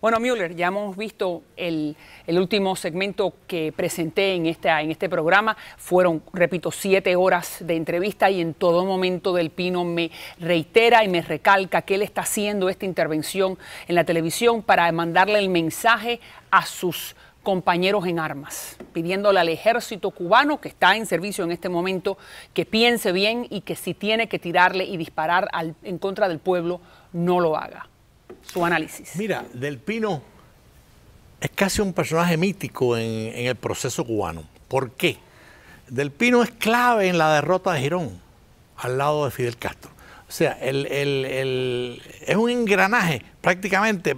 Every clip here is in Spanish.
Bueno, Müller, ya hemos visto el, último segmento que presenté en, en este programa. Fueron, repito, siete horas de entrevista y en todo momento Del Pino me reitera y me recalca que él está haciendo esta intervención en la televisión para mandarle el mensaje a sus compañeros en armas, pidiéndole al ejército cubano que está en servicio en este momento que piense bien y que si tiene que tirarle y disparar en contra del pueblo, no lo haga su análisis. Mira, Del Pino es casi un personaje mítico en, el proceso cubano. ¿Por qué? Del Pino es clave en la derrota de Girón al lado de Fidel Castro. O sea, es un engranaje prácticamente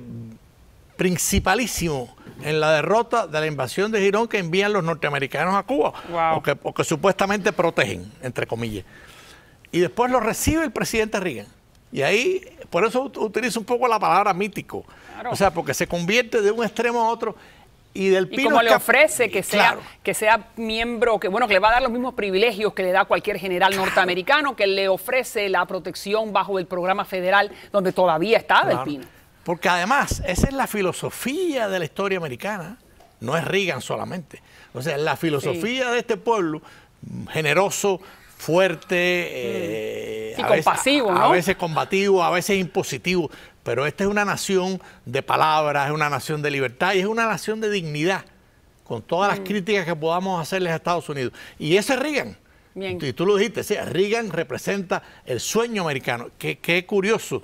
principalísimo en la derrota de la invasión de Girón que envían los norteamericanos a Cuba, o que supuestamente protegen, entre comillas. Y después lo recibe el presidente Reagan. Y ahí, por eso utilizo un poco la palabra mítico. O sea, porque se convierte de un extremo a otro. Y del Pino. como le ofrece que sea, que sea miembro, que bueno, que le va a dar los mismos privilegios que le da cualquier general norteamericano, que le ofrece la protección bajo el programa federal donde todavía está Del Pino. Porque además, esa es la filosofía de la historia americana. No es Reagan solamente. O sea, la filosofía de este pueblo, generoso, fuerte, mm. eh, a, veces, veces combativo, a veces impositivo, pero esta es una nación de palabras, es una nación de libertad y es una nación de dignidad, con todas las mm. críticas que podamos hacerles a Estados Unidos. Y ese Reagan, y tú lo dijiste, Reagan representa el sueño americano. Qué, qué curioso,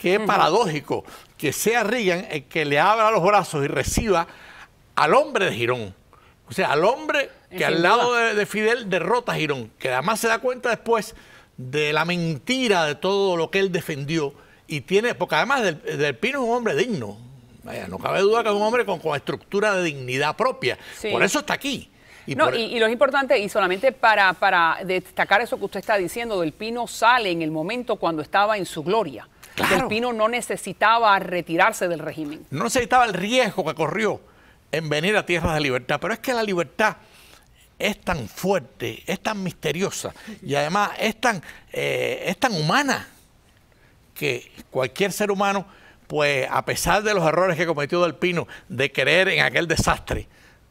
qué paradójico que sea Reagan el que le abra los brazos y reciba al hombre de Girón. O sea, al hombre que al lado de, Fidel derrota a Girón, que además se da cuenta después de la mentira de todo lo que él defendió. Y tiene, porque además del, Pino es un hombre digno. no cabe duda que es un hombre con, estructura de dignidad propia. Por eso está aquí. Y y, lo importante, y solamente para, destacar eso que usted está diciendo, Del Pino sale en el momento cuando estaba en su gloria. Del Pino no necesitaba retirarse del régimen. No necesitaba el riesgo que corrió en venir a tierras de libertad. Pero es que la libertad es tan fuerte, es tan misteriosa y además eh, es tan, humana que cualquier ser humano, pues a pesar de los errores que cometió Del Pino de creer en aquel desastre,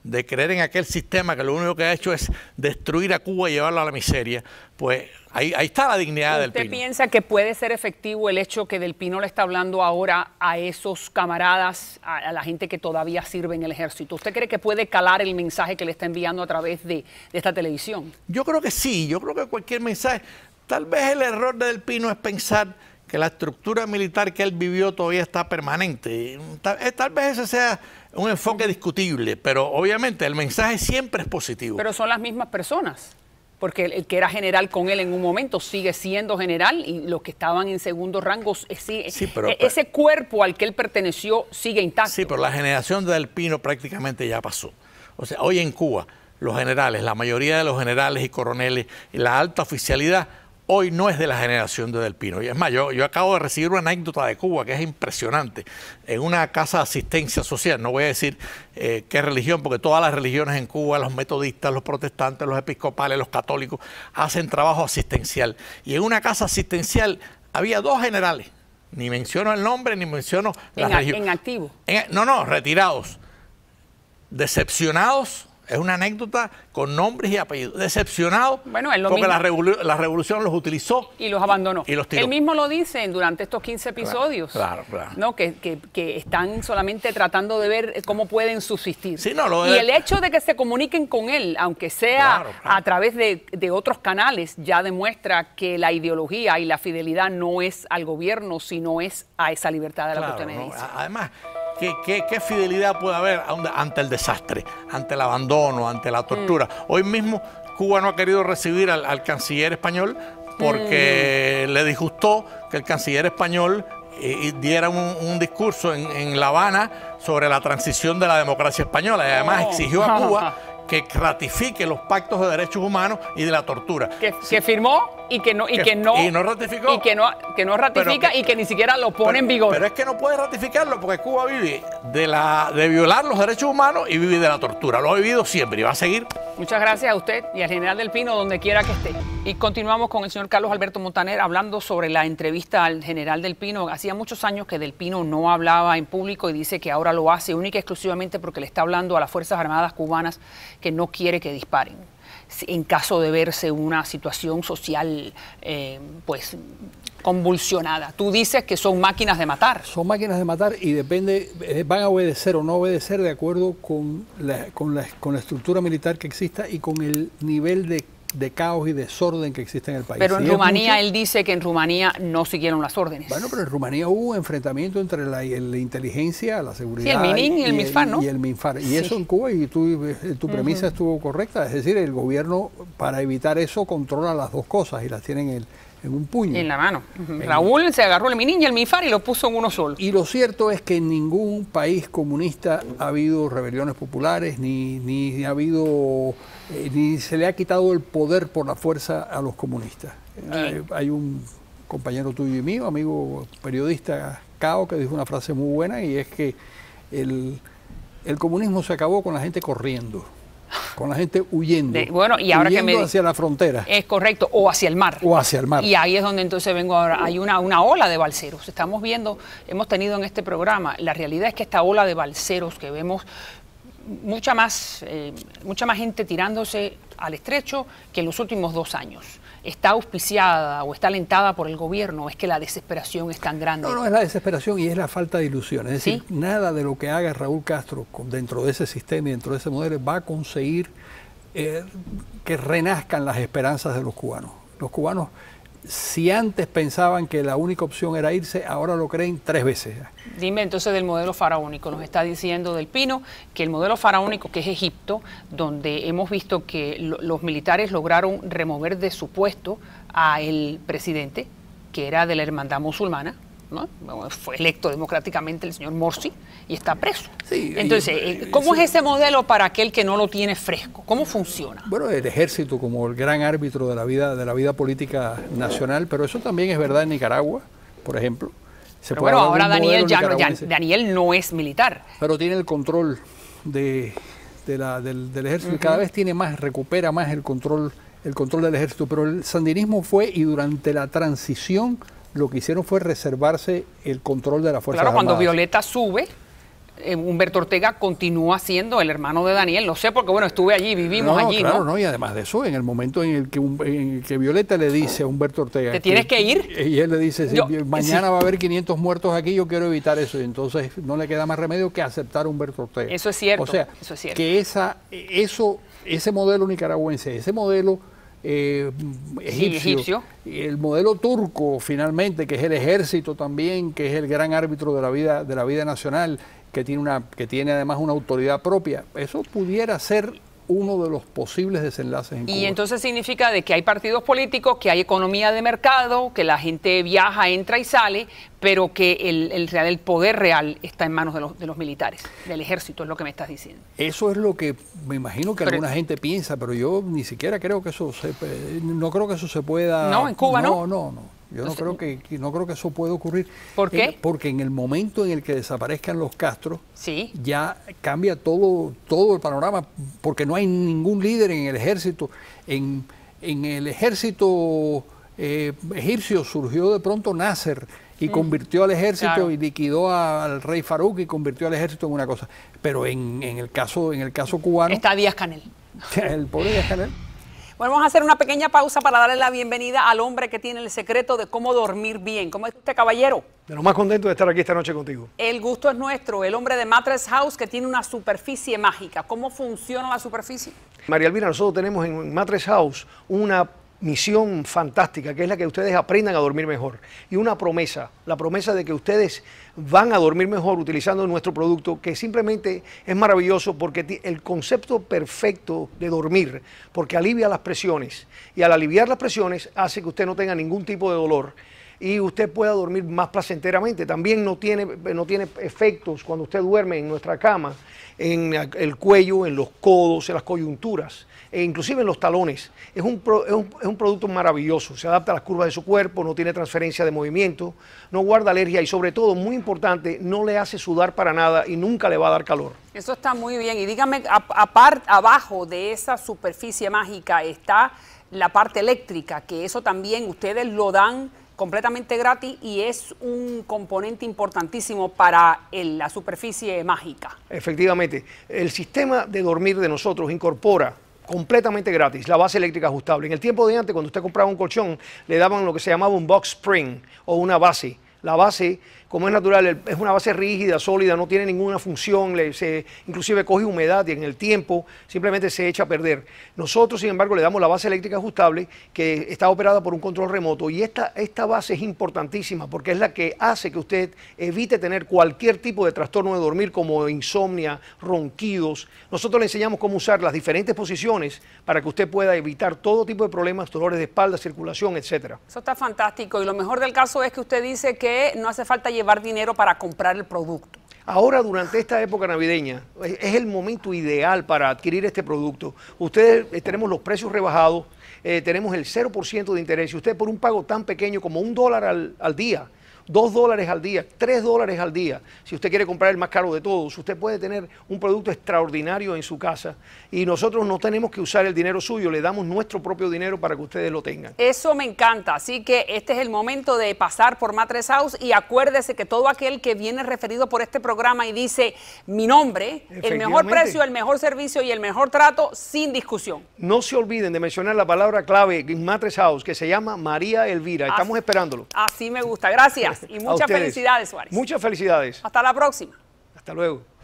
de creer en aquel sistema que lo único que ha hecho es destruir a Cuba y llevarla a la miseria, pues ahí, está la dignidad del Pino. ¿Usted piensa que puede ser efectivo el hecho que Del Pino le está hablando ahora a esos camaradas, a, la gente que todavía sirve en el ejército? ¿Usted cree que puede calar el mensaje que le está enviando a través de, de esta televisión? Yo creo que sí, yo creo que cualquier mensaje, tal vez el error de Del Pino es pensar que la estructura militar que él vivió todavía está permanente. Tal, eh, tal, vez ese sea un enfoque discutible, pero obviamente el mensaje siempre es positivo. Pero son las mismas personas, porque el, que era general con él en un momento sigue siendo general y los que estaban en segundo rango, eh, eh, ese cuerpo al que él perteneció sigue intacto. Sí, pero la generación del Pino prácticamente ya pasó. O sea, hoy en Cuba, los generales, la mayoría de los generales y coroneles, la alta oficialidad, hoy no es de la generación de Del Pino. Y es más, yo, acabo de recibir una anécdota de Cuba que es impresionante. En una casa de asistencia social, no voy a decir eh, qué religión, porque todas las religiones en Cuba, los metodistas, los protestantes, los episcopales, los católicos, hacen trabajo asistencial. Y en una casa asistencial había dos generales. Ni menciono el nombre, ni menciono la religión. En activo. no, no, retirados. Decepcionados es una anécdota con nombres y apellidos. Decepcionado bueno, porque La, revolución los utilizó. Y los abandonó. Y Él mismo lo dice durante estos 15 episodios. Claro, claro. ¿no? Que, están solamente tratando de ver cómo pueden subsistir. y el hecho de que se comuniquen con él, aunque sea a través de, otros canales, ya demuestra que la ideología y la fidelidad no es al gobierno, sino es a esa libertad de la que usted además... ¿Qué, fidelidad puede haber ante el desastre, ante el abandono, ante la tortura? Mm. Hoy mismo Cuba no ha querido recibir al, canciller español porque mm. le disgustó que el canciller español eh, diera un, discurso en, en, La Habana sobre la transición de la democracia española y además oh. exigió a Cuba que ratifique los pactos de derechos humanos y de la tortura. Que, firmó y que no y que, no no ratificó y que no que no ratifica y que ni siquiera lo pone en vigor. Pero es que no puede ratificarlo porque Cuba vive de la de violar los derechos humanos y vive de la tortura. Lo ha vivido siempre y va a seguir. Muchas gracias a usted y al general del Pino donde quiera que esté. Y continuamos con el señor Carlos Alberto Montaner hablando sobre la entrevista al general del Pino. Hacía muchos años que del Pino no hablaba en público y dice que ahora lo hace única y exclusivamente porque le está hablando a las Fuerzas Armadas cubanas que no quiere que disparen en caso de verse una situación social eh, pues convulsionada. Tú dices que son máquinas de matar. Son máquinas de matar y depende, eh, van a obedecer o no obedecer de acuerdo con con la, con la estructura militar que exista y con el nivel de de caos y desorden que existe en el país. Pero en Rumanía él dice que en Rumanía no siguieron las órdenes. Bueno, pero en Rumanía hubo enfrentamiento entre la, inteligencia, la seguridad. y, el MINFAR, ¿no? Y el MINFAR. Y eso en Cuba, y eh, tu, premisa estuvo correcta. Es decir, el gobierno, para evitar eso, controla las dos cosas y las tienen en el en un puño. En la mano. La Raúl se agarró el mini el MIFAR y lo puso en uno solo. Y lo cierto es que en ningún país comunista ha habido rebeliones populares, ni, ni ha habido, eh, ni se le ha quitado el poder por la fuerza a los comunistas. Eh, hay, un compañero tuyo y mío, amigo periodista Cao, que dijo una frase muy buena y es que el, el comunismo se acabó con la gente corriendo. Con la gente huyendo. bueno, y ahora que hacia la frontera. Es correcto, o hacia el mar. O hacia el mar. Y ahí es donde entonces vengo ahora. Hay una, ola de balseros. Estamos viendo, hemos tenido en este programa, la realidad es que esta ola de balseros que vemos mucha más, eh, mucha más gente tirándose al estrecho que en los últimos dos años está auspiciada o está alentada por el gobierno, es que la desesperación es tan grande. No, no, es la desesperación y es la falta de ilusiones. Es decir, nada de lo que haga Raúl Castro dentro de ese sistema y dentro de ese modelo va a conseguir eh, que renazcan las esperanzas de los cubanos. Los cubanos si antes pensaban que la única opción era irse, ahora lo creen tres veces. Dime entonces del modelo faraónico. Nos está diciendo Del Pino que el modelo faraónico, que es Egipto, donde hemos visto que los militares lograron remover de su puesto a el presidente, que era de la hermandad musulmana, fue electo democráticamente el señor Morsi y está preso. Entonces, eh, ¿cómo es ese modelo para aquel que no lo tiene fresco? ¿Cómo funciona? Bueno, el ejército como el gran árbitro de la vida, de la vida política nacional, pero eso también es verdad en Nicaragua, por ejemplo. pero ahora Daniel, ya, Daniel no es militar. Pero tiene el control del, ejército Y cada vez tiene más, recupera más el control el control del ejército, pero el sandinismo fue y durante la transición lo que hicieron fue reservarse el control de la Fuerza Claro, cuando Violeta sube, eh, Humberto Ortega continúa siendo el hermano de Daniel. No sé, porque bueno, estuve allí, vivimos no, allí. Claro, ¿no? ¿no? y además de eso, en el momento en el que, Violeta le dice a Humberto Ortega. Te tienes que, ir. Y él le dice: eh, mañana va a haber 500 muertos aquí, yo quiero evitar eso. Y entonces no le queda más remedio que aceptar a Humberto Ortega. Eso es cierto. O sea, eso es cierto. que esa, eh, eso, ese modelo nicaragüense, ese modelo eh, egipcio, y el modelo turco finalmente, que es el ejército también, que es el gran árbitro de la vida, de la vida nacional, que tiene, una, que tiene además una autoridad propia, eso pudiera ser uno de los posibles desenlaces en Cuba. Y entonces significa de que hay partidos políticos, que hay economía de mercado, que la gente viaja, entra y sale, pero que el, el, el poder real está en manos de los, militares, del ejército, es lo que me estás diciendo. Eso es lo que me imagino que alguna gente piensa, pero yo ni siquiera creo que eso se, no creo que eso se pueda... No, en Cuba No, no, no. Yo no, creo que no creo que eso pueda ocurrir. ¿Por qué? Eh, porque en el momento en el que desaparezcan los Castro, sí. ya cambia todo todo el panorama porque no hay ningún líder en el ejército en, en el ejército eh, egipcio surgió de pronto Nasser y mm. convirtió al ejército y liquidó al rey Farouk y convirtió al ejército en una cosa. Pero en, en el caso en el caso cubano está Díaz Canel. El pobre Díaz Canel bueno, vamos a hacer una pequeña pausa para darle la bienvenida al hombre que tiene el secreto de cómo dormir bien. ¿Cómo es usted, caballero? De lo más contento de estar aquí esta noche contigo. El gusto es nuestro, el hombre de Mattress House que tiene una superficie mágica. ¿Cómo funciona la superficie? María Elvira, nosotros tenemos en Mattress House una misión fantástica, que es la que ustedes aprendan a dormir mejor. Y una promesa, la promesa de que ustedes van a dormir mejor utilizando nuestro producto, que simplemente es maravilloso porque el concepto perfecto de dormir, porque alivia las presiones. Y al aliviar las presiones hace que usted no tenga ningún tipo de dolor y usted pueda dormir más placenteramente. También no tiene, no tiene efectos cuando usted duerme en nuestra cama, en el cuello, en los codos, en las coyunturas, e inclusive en los talones. Es un, es, un, producto maravilloso, se adapta a las curvas de su cuerpo, no tiene transferencia de movimiento, no guarda alergia y sobre todo, muy importante, no le hace sudar para nada y nunca le va a dar calor. Eso está muy bien. Y dígame, abajo de esa superficie mágica está la parte eléctrica, que eso también ustedes lo dan completamente gratis y es un componente importantísimo para la superficie mágica. Efectivamente, el sistema de dormir de nosotros incorpora completamente gratis, la base eléctrica ajustable. En el tiempo de antes, cuando usted compraba un colchón, le daban lo que se llamaba un box spring o una base la base, como es natural, es una base rígida, sólida, no tiene ninguna función, le, inclusive coge humedad y en el tiempo simplemente se echa a perder. Nosotros, sin embargo, le damos la base eléctrica ajustable que está operada por un control remoto y esta, esta base es importantísima porque es la que hace que usted evite tener cualquier tipo de trastorno de dormir como insomnia, ronquidos. Nosotros le enseñamos cómo usar las diferentes posiciones para que usted pueda evitar todo tipo de problemas, dolores de espalda, circulación, etcétera. Eso está fantástico y lo mejor del caso es que usted dice que no hace falta llevar dinero para comprar el producto. Ahora, durante esta época navideña, es, el momento ideal para adquirir este producto. Ustedes eh, tenemos los precios rebajados, eh, tenemos el 0% de interés. Y usted por un pago tan pequeño como un dólar al día, Dos dólares al día, tres dólares al día, si usted quiere comprar el más caro de todos, usted puede tener un producto extraordinario en su casa y nosotros no tenemos que usar el dinero suyo, le damos nuestro propio dinero para que ustedes lo tengan. Eso me encanta, así que este es el momento de pasar por Matres House y acuérdese que todo aquel que viene referido por este programa y dice mi nombre, el mejor precio, el mejor servicio y el mejor trato sin discusión. No se olviden de mencionar la palabra clave en Matres House que se llama María Elvira, estamos esperándolo. Así me gusta, gracias. Y muchas felicidades, Suárez. Muchas felicidades. Hasta la próxima. Hasta luego.